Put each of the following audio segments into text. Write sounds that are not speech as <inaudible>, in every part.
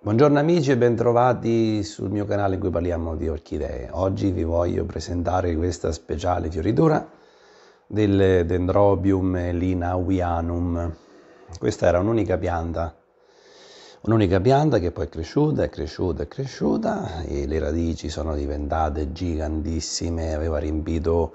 Buongiorno amici e bentrovati sul mio canale in cui parliamo di orchidee. Oggi vi voglio presentare questa speciale fioritura del Dendrobium linawianum. Questa era un'unica pianta, un'unica pianta che poi è cresciuta, è cresciuta, è cresciuta e le radici sono diventate gigantissime, aveva riempito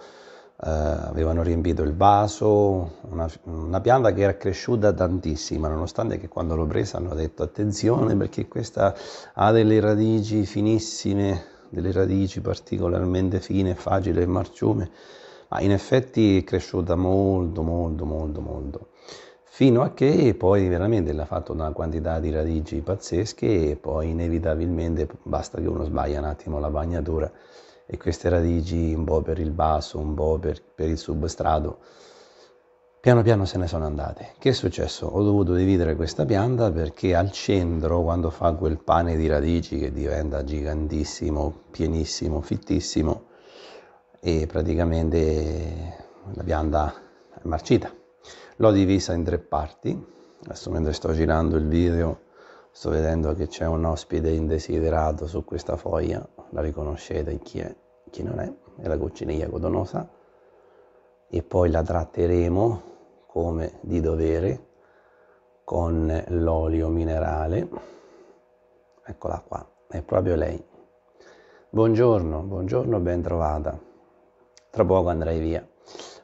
eh, avevano riempito il vaso, una, una, pianta che era cresciuta tantissimo, nonostante che quando l'ho presa hanno detto attenzione perché questa ha delle radici finissime, delle radici particolarmente fine, facile e marciume, ma in effetti è cresciuta molto, molto, molto, molto fino a che poi veramente l'ha fatto una quantità di radici pazzesche e poi inevitabilmente basta che uno sbaglia un attimo la bagnatura e queste radici un po' per il basso, un po' per, per il substrato, piano piano se ne sono andate. Che è successo? Ho dovuto dividere questa pianta perché al centro, quando fa quel pane di radici che diventa gigantissimo, pienissimo, fittissimo, e praticamente la pianta è marcita. L'ho divisa in tre parti, adesso mentre sto girando il video sto vedendo che c'è un ospite indesiderato su questa foglia, la riconoscete chi è che non è, è la cocciniglia codonosa, e poi la tratteremo come di dovere con l'olio minerale. Eccola qua, è proprio lei. Buongiorno, buongiorno, ben trovata. Tra poco andrai via.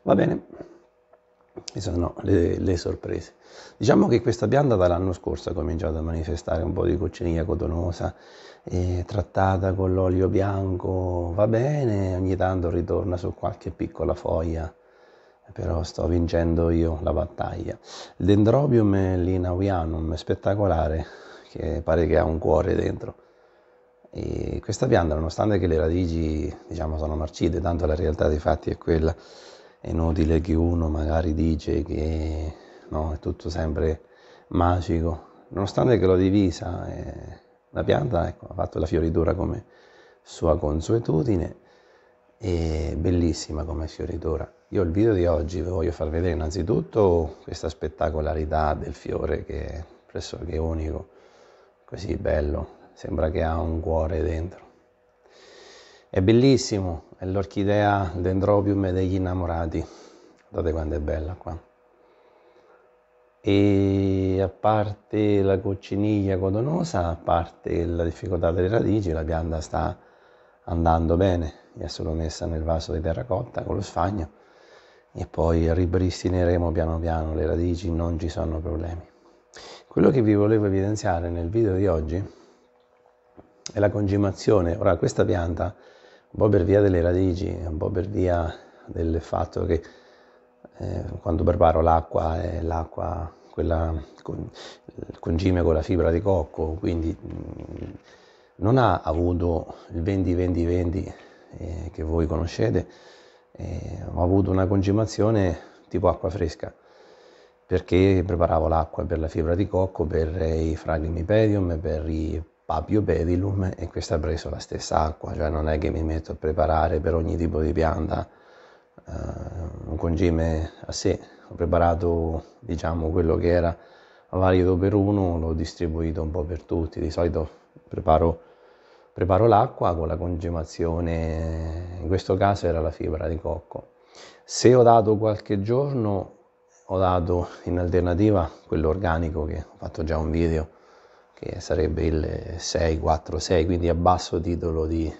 Va bene e sono le, le, sorprese. Diciamo che questa pianta dall'anno scorso ha cominciato a manifestare un po' di coccinia cotonosa, eh, trattata con l'olio bianco, va bene, ogni tanto ritorna su qualche piccola foglia però sto vincendo io la battaglia. Il Dendrobium linauianum è spettacolare, che pare che ha un cuore dentro. E questa pianta, nonostante che le radici diciamo, sono marcite, tanto la realtà dei fatti è quella, è inutile che uno magari dice che no, è tutto sempre magico, nonostante che l'ho divisa, eh, la pianta ecco, ha fatto la fioritura come sua consuetudine, e bellissima come fioritura. Io il video di oggi vi voglio far vedere innanzitutto questa spettacolarità del fiore che è pressoché unico, così bello, sembra che ha un cuore dentro. È bellissimo, è l'orchidea dendrobium degli innamorati. Guardate quanto è bella qua. E a parte la cocciniglia codonosa, a parte la difficoltà delle radici, la pianta sta andando bene. Mi è solo messa nel vaso di terracotta con lo sfagno e poi ripristineremo piano piano le radici, non ci sono problemi. Quello che vi volevo evidenziare nel video di oggi è la congimazione. Ora, questa pianta, un po' per via delle radici, un po' per via del fatto che eh, quando preparo l'acqua, è eh, l'acqua quella con, congime con la fibra di cocco, quindi mh, mm, non ha avuto il 20-20-20 eh, che voi conoscete, eh, ho avuto una congimazione tipo acqua fresca perché preparavo l'acqua per la fibra di cocco, per i fragrimi medium, per i Fabio Bevilum e questa preso la stessa acqua, cioè non è che mi metto a preparare per ogni tipo di pianta uh, un congime a sé, ho preparato diciamo quello che era valido per uno, l'ho distribuito un po' per tutti, di solito preparo, preparo l'acqua con la congemazione, in questo caso era la fibra di cocco. Se ho dato qualche giorno, ho dato in alternativa quell'organico che ho fatto già un video che sarebbe il 6-4-6, quindi a basso titolo di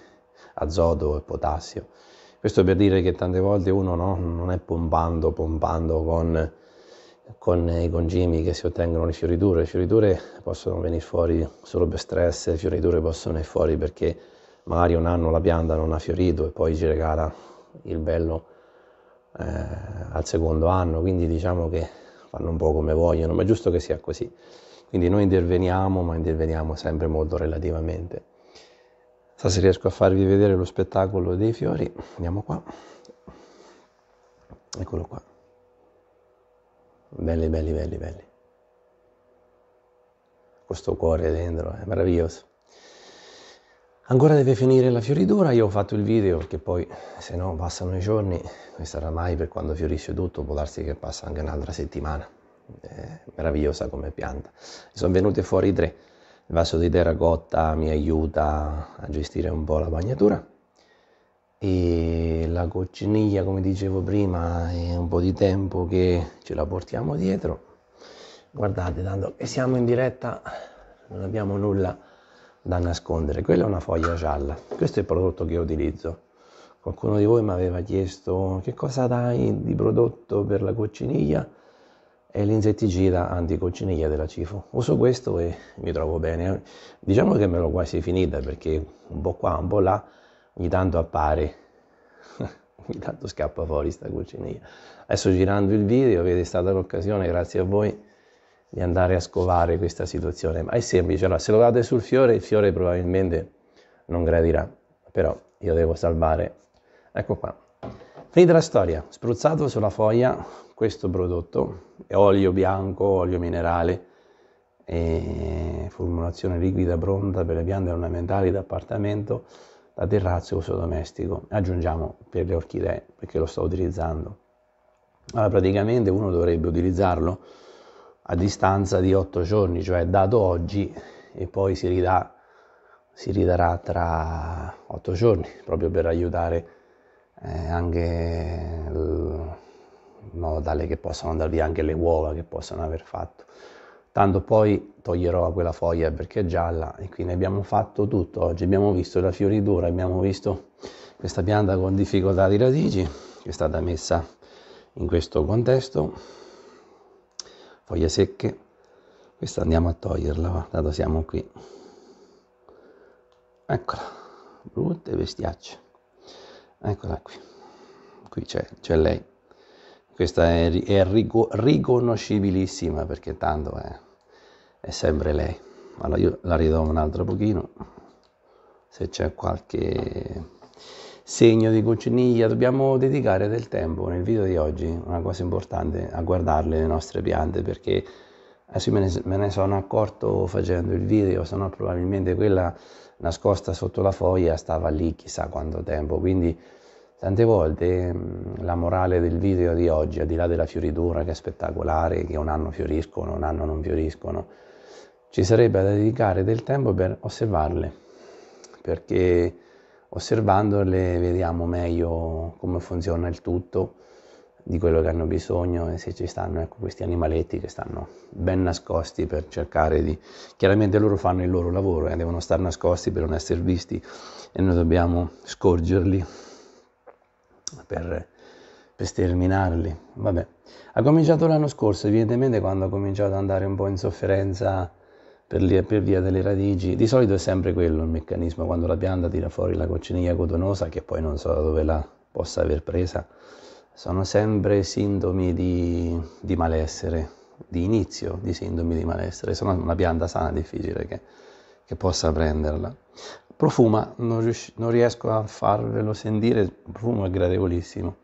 azoto e potassio. Questo per dire che tante volte uno no, non è pompando, pompando con, con i congimi che si ottengono le fioriture. Le fioriture possono venire fuori solo per stress, le fioriture possono venire fuori perché magari un anno la pianta non ha fiorito e poi ci regala il bello eh, al secondo anno, quindi diciamo che fanno un po' come vogliono, ma è giusto che sia così. Quindi noi interveniamo, ma interveniamo sempre molto relativamente. So se riesco a farvi vedere lo spettacolo dei fiori, andiamo qua. Eccolo qua. Belli, belli, belli, belli. Questo cuore dentro è meraviglioso. Ancora deve finire la fioritura, io ho fatto il video perché poi se no passano i giorni, questa sarà mai per quando fiorisce tutto, può darsi che passa anche un'altra settimana eh, meravigliosa come pianta. Sono venute fuori tre. Il vaso di terracotta mi aiuta a gestire un po' la bagnatura e la cocciniglia, come dicevo prima, è un po' di tempo che ce la portiamo dietro. Guardate, tanto che siamo in diretta non abbiamo nulla da nascondere. Quella è una foglia gialla. Questo è il prodotto che utilizzo. Qualcuno di voi mi aveva chiesto che cosa dai di prodotto per la cocciniglia è l'insetticida anticocciniglia della Cifo. Uso questo e mi trovo bene. Diciamo che me l'ho quasi finita perché un po' qua, un po' là, ogni tanto appare, <laughs> ogni tanto scappa fuori sta cocciniglia. Adesso girando il video, vedi, è stata l'occasione, grazie a voi, di andare a scovare questa situazione. Ma è semplice, allora, se lo date sul fiore, il fiore probabilmente non gradirà, però io devo salvare. Ecco qua, Finita la storia, spruzzato sulla foglia questo prodotto, è olio bianco, olio minerale, formulazione liquida pronta per le piante ornamentali d'appartamento, da terrazzo e uso domestico. Aggiungiamo per le orchidee, perché lo sto utilizzando. Allora praticamente uno dovrebbe utilizzarlo a distanza di 8 giorni, cioè dato oggi e poi si, ridà, si ridarà tra 8 giorni, proprio per aiutare eh, anche in modo tale che possano andare via anche le uova che possono aver fatto. Tanto poi toglierò quella foglia perché è gialla e quindi abbiamo fatto tutto oggi. Abbiamo visto la fioritura, abbiamo visto questa pianta con difficoltà di radici che è stata messa in questo contesto. Foglie secche, questa andiamo a toglierla, va, dato siamo qui. Eccola, brutte bestiacce Eccola qui, qui c'è, c'è lei. Questa è, è rigo, riconoscibilissima perché tanto è, è sempre lei. Allora io la ridò un altro pochino, se c'è qualche segno di cocciniglia, dobbiamo dedicare del tempo nel video di oggi, una cosa importante, a guardarle le nostre piante perché eh sì, me ne, sono accorto facendo il video, se no probabilmente quella nascosta sotto la foglia stava lì chissà quanto tempo. Quindi tante volte la morale del video di oggi, al di là della fioritura che è spettacolare, che un anno fioriscono, un anno non fioriscono, ci sarebbe da dedicare del tempo per osservarle, perché osservandole vediamo meglio come funziona il tutto di quello che hanno bisogno e se ci stanno ecco, questi animaletti che stanno ben nascosti per cercare di... Chiaramente loro fanno il loro lavoro e eh, devono stare nascosti per non essere visti e noi dobbiamo scorgerli per, per sterminarli. Vabbè, ha cominciato l'anno scorso, evidentemente quando ha cominciato ad andare un po' in sofferenza per, li, per via delle radici, di solito è sempre quello il meccanismo, quando la pianta tira fuori la cocciniglia cotonosa che poi non so da dove la possa aver presa sono sempre sintomi di, di malessere, di inizio di sintomi di malessere, sono una pianta sana è difficile che, che possa prenderla. Profuma, non, rius- non, riesco a farvelo sentire, il profumo è gradevolissimo,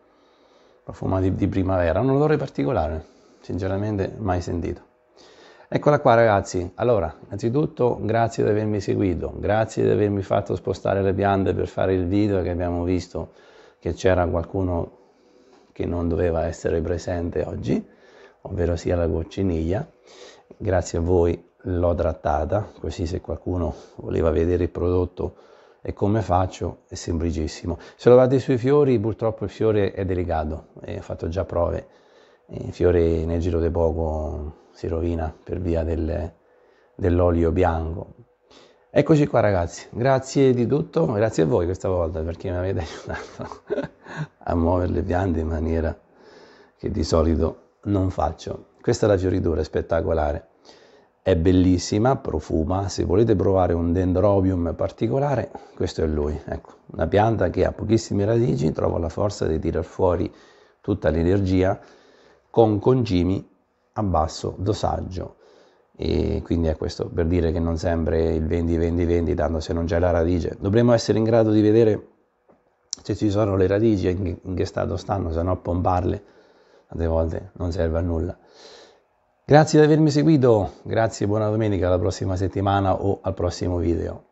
profuma di, di primavera, un odore particolare, sinceramente mai sentito. Eccola qua ragazzi, allora innanzitutto grazie di avermi seguito, grazie di avermi fatto spostare le piante per fare il video che abbiamo visto che c'era qualcuno che non doveva essere presente oggi, ovvero sia la gocciniglia. Grazie a voi l'ho trattata, così se qualcuno voleva vedere il prodotto e come faccio è semplicissimo. Se lo vado sui fiori, purtroppo il fiore è delicato, ho fatto già prove, il fiore nel giro di poco si rovina per via del, dell'olio bianco, Eccoci qua ragazzi, grazie di tutto, grazie a voi questa volta perché mi avete aiutato a muovere le piante in maniera che di solito non faccio. Questa è la fioritura, è spettacolare, è bellissima, profuma, se volete provare un dendrobium particolare, questo è lui. Ecco, una pianta che ha pochissime radici, trova la forza di tirar fuori tutta l'energia con concimi a basso dosaggio e quindi è questo per dire che non sempre il vendi, vendi, vendi, tanto se non c'è la radice. Dovremmo essere in grado di vedere se ci sono le radici, in che stato stanno, se no pomparle tante volte non serve a nulla. Grazie di avermi seguito, grazie, buona domenica, alla prossima settimana o al prossimo video.